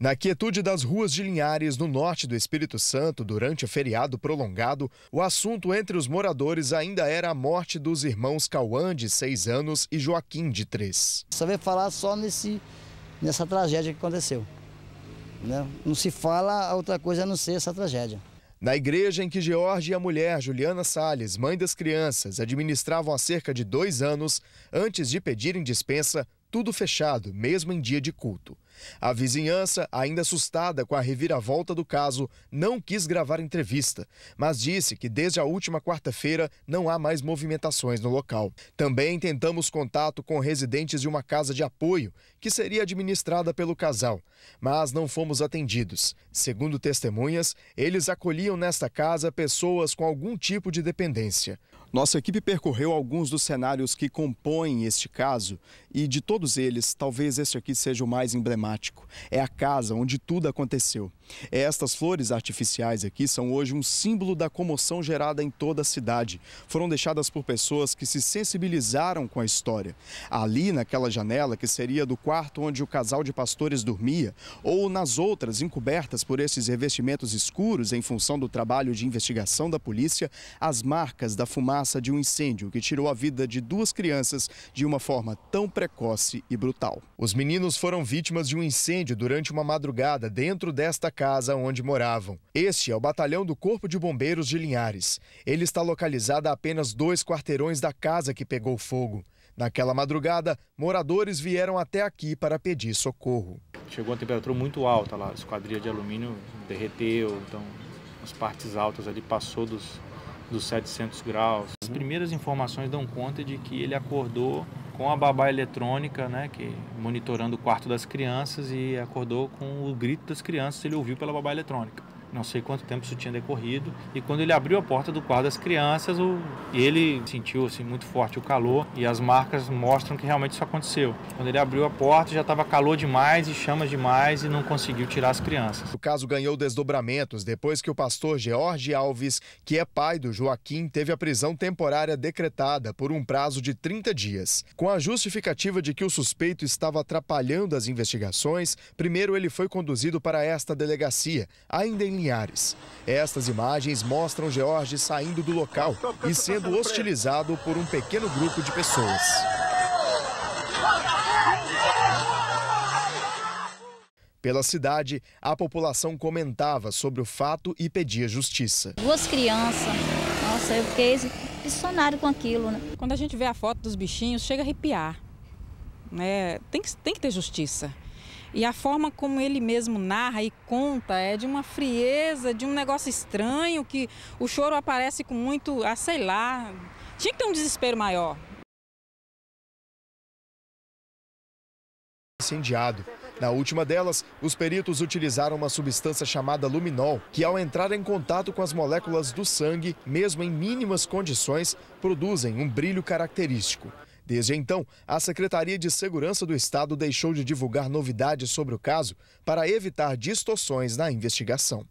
Na quietude das ruas de Linhares, no norte do Espírito Santo, durante o feriado prolongado, o assunto entre os moradores ainda era a morte dos irmãos Cauã, de seis anos, e Joaquim, de três. Só veio falar só nesse, nessa tragédia que aconteceu. Né? Não se fala outra coisa a não ser essa tragédia. Na igreja em que George e a mulher Juliana Sales, mãe das crianças, administravam há cerca de dois anos, antes de pedirem dispensa, tudo fechado, mesmo em dia de culto. A vizinhança, ainda assustada com a reviravolta do caso, não quis gravar entrevista, mas disse que desde a última quarta-feira não há mais movimentações no local. Também tentamos contato com residentes de uma casa de apoio, que seria administrada pelo casal, mas não fomos atendidos. Segundo testemunhas, eles acolhiam nesta casa pessoas com algum tipo de dependência. Nossa equipe percorreu alguns dos cenários que compõem este caso e de todos eles, talvez este aqui seja o mais emblemático. É a casa onde tudo aconteceu. Estas flores artificiais aqui são hoje um símbolo da comoção gerada em toda a cidade. Foram deixadas por pessoas que se sensibilizaram com a história. Ali, naquela janela, que seria do quarto onde o casal de pastores dormia, ou nas outras encobertas por esses revestimentos escuros em função do trabalho de investigação da polícia, as marcas da fumaça de um incêndio que tirou a vida de duas crianças de uma forma tão precoce e brutal. Os meninos foram vítimas de um incêndio durante uma madrugada dentro desta casa onde moravam. Este é o batalhão do Corpo de Bombeiros de Linhares. Ele está localizado a apenas dois quarteirões da casa que pegou fogo. Naquela madrugada, moradores vieram até aqui para pedir socorro. Chegou a temperatura muito alta lá, a esquadrilha de alumínio derreteu, então as partes altas ali passou dos, dos 700 graus. As primeiras informações dão conta de que ele acordou com a babá eletrônica, né, que monitorando o quarto das crianças e acordou com o grito das crianças, ele ouviu pela babá eletrônica não sei quanto tempo isso tinha decorrido, e quando ele abriu a porta do quarto das crianças, o, ele sentiu assim, muito forte o calor, e as marcas mostram que realmente isso aconteceu. Quando ele abriu a porta, já estava calor demais e chamas demais e não conseguiu tirar as crianças. O caso ganhou desdobramentos depois que o pastor George Alves, que é pai do Joaquim, teve a prisão temporária decretada por um prazo de 30 dias. Com a justificativa de que o suspeito estava atrapalhando as investigações, primeiro ele foi conduzido para esta delegacia, ainda em Linhares. Estas imagens mostram George saindo do local e sendo hostilizado por um pequeno grupo de pessoas. Pela cidade, a população comentava sobre o fato e pedia justiça. Duas crianças, nossa, eu fiquei impressionado com aquilo. Né? Quando a gente vê a foto dos bichinhos, chega a arrepiar. É, tem, que, tem que ter justiça. E a forma como ele mesmo narra e conta é de uma frieza, de um negócio estranho, que o choro aparece com muito, ah, sei lá, tinha que ter um desespero maior. Incendiado. Na última delas, os peritos utilizaram uma substância chamada luminol, que ao entrar em contato com as moléculas do sangue, mesmo em mínimas condições, produzem um brilho característico. Desde então, a Secretaria de Segurança do Estado deixou de divulgar novidades sobre o caso para evitar distorções na investigação.